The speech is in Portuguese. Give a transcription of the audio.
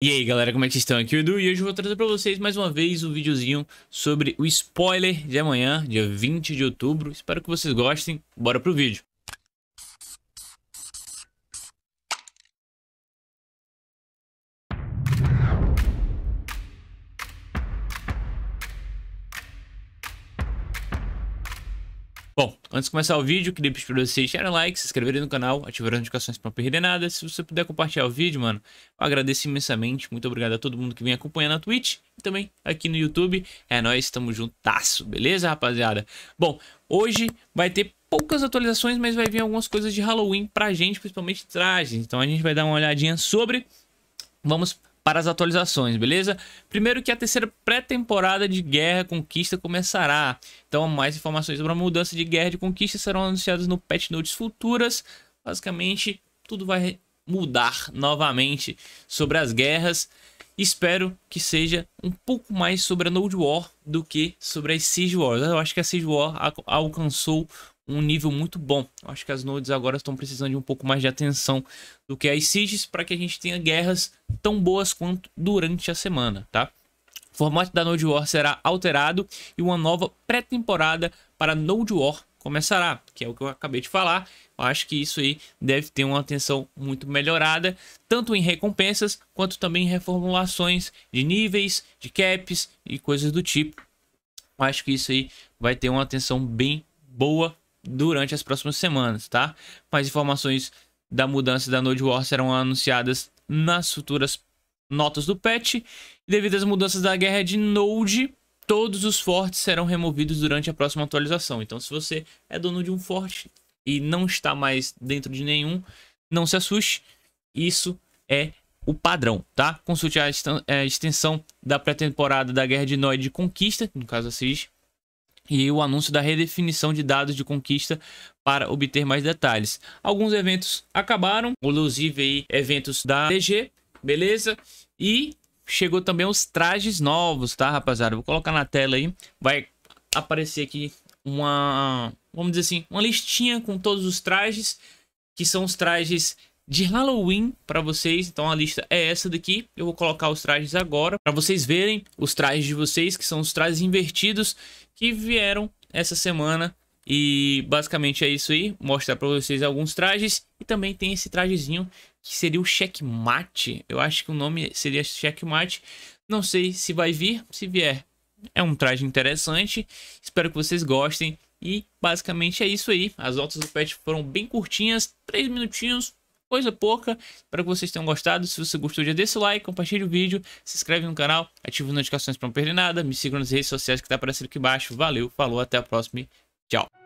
E aí galera, como é que vocês estão? Aqui é o Edu e hoje eu vou trazer pra vocês mais uma vez um videozinho sobre o spoiler de amanhã, dia 20 de outubro. Espero que vocês gostem, bora pro vídeo. Bom, antes de começar o vídeo, queria pedir pra vocês deixarem o like, se inscreverem no canal, ativar as notificações para não perder nada. Se você puder compartilhar o vídeo, mano, eu agradeço imensamente. Muito obrigado a todo mundo que vem acompanhando na Twitch e também aqui no YouTube. É nóis, tamo juntasso, beleza, rapaziada? Bom, hoje vai ter poucas atualizações, mas vai vir algumas coisas de Halloween pra gente, principalmente trajes. Então a gente vai dar uma olhadinha sobre. Vamos para as atualizações, beleza? Primeiro que a terceira pré-temporada de Guerra Conquista começará. Então, mais informações sobre a mudança de Guerra de Conquista serão anunciadas no patch notes futuras. Basicamente, tudo vai mudar novamente sobre as guerras. Espero que seja um pouco mais sobre a Node War do que sobre a Siege Wars. Eu acho que a Siege War alcançou um nível muito bom. acho que as nodes agora estão precisando de um pouco mais de atenção do que as cities para que a gente tenha guerras tão boas quanto durante a semana, tá? O formato da Node War será alterado e uma nova pré-temporada para Node War começará, que é o que eu acabei de falar. Eu acho que isso aí deve ter uma atenção muito melhorada, tanto em recompensas quanto também em reformulações de níveis, de caps e coisas do tipo. Eu acho que isso aí vai ter uma atenção bem boa durante as próximas semanas, tá? Mais informações da mudança da Node War serão anunciadas nas futuras notas do patch. Devido às mudanças da guerra de Node, todos os fortes serão removidos durante a próxima atualização. Então, se você é dono de um forte e não está mais dentro de nenhum, não se assuste. Isso é o padrão, tá? Consulte a é, extensão da pré-temporada da Guerra de Node de Conquista, no caso a Siege, e o anúncio da redefinição de dados de conquista para obter mais detalhes. Alguns eventos acabaram, inclusive aí, eventos da DG, beleza? E chegou também os trajes novos, tá, rapaziada? Vou colocar na tela aí, vai aparecer aqui uma, vamos dizer assim, uma listinha com todos os trajes, que são os trajes de Halloween para vocês. Então a lista é essa daqui. Eu vou colocar os trajes agora para vocês verem os trajes de vocês, que são os trajes invertidos que vieram essa semana. E basicamente é isso aí, mostrar para vocês alguns trajes e também tem esse trajezinho que seria o checkmate. Eu acho que o nome seria checkmate. Não sei se vai vir, se vier. É um traje interessante. Espero que vocês gostem. E basicamente é isso aí. As notas do patch foram bem curtinhas, 3 minutinhos, coisa pouca. Espero que vocês tenham gostado. Se você gostou, já deixa o like, compartilha o vídeo, se inscreve no canal, ativa as notificações para não perder nada. Me siga nas redes sociais que tá aparecendo aqui embaixo. Valeu, falou, até a próxima. Tchau.